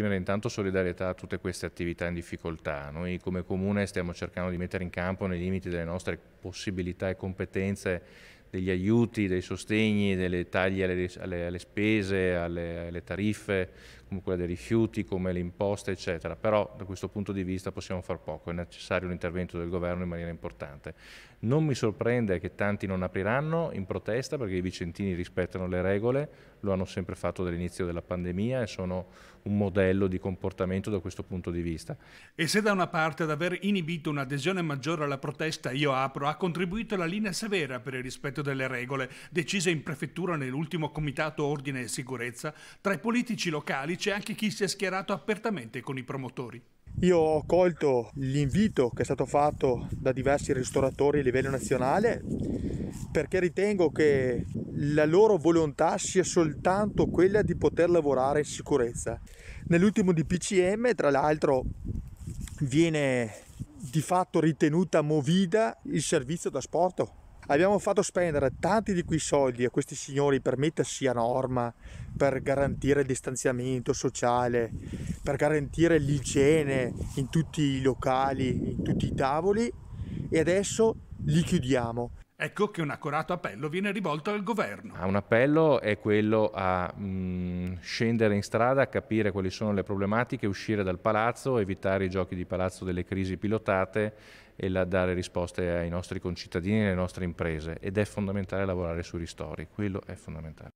esprimere intanto solidarietà a tutte queste attività in difficoltà. Noi come Comune stiamo cercando di mettere in campo nei limiti delle nostre possibilità e competenze degli aiuti, dei sostegni, delle tagli alle, alle, alle spese, alle, alle, tariffe, come quella dei rifiuti, come le imposte, eccetera. Però da questo punto di vista possiamo far poco, è necessario un intervento del governo in maniera importante. Non mi sorprende che tanti non apriranno in protesta perché i vicentini rispettano le regole, lo hanno sempre fatto dall'inizio della pandemia e sono un modello di comportamento da questo punto di vista. E se da una parte ad aver inibito un'adesione maggiore alla protesta Io Apro ha contribuito alla linea severa per il rispetto rispetto delle regole decise in prefettura nell'ultimo comitato ordine e sicurezza, tra i politici locali c'è anche chi si è schierato apertamente con i promotori. Io ho colto l'invito che è stato fatto da diversi ristoratori a livello nazionale perché ritengo che la loro volontà sia soltanto quella di poter lavorare in sicurezza. Nell'ultimo DPCM, tra l'altro, viene di fatto ritenuta movida il servizio d'asporto abbiamo fatto spendere tanti di quei soldi a questi signori per mettersi a norma, per garantire il distanziamento sociale, per garantire l'igiene in tutti i locali, in tutti i tavoli e adesso li chiudiamo. Ecco che un accorato appello viene rivolto al governo. Ah, un appello è quello a mh, mm, scendere in strada, capire quali sono le problematiche, uscire dal palazzo, evitare i giochi di palazzo delle crisi pilotate e la, dare risposte ai nostri concittadini e alle nostre imprese. Ed è fondamentale lavorare sui ristori, quello è fondamentale.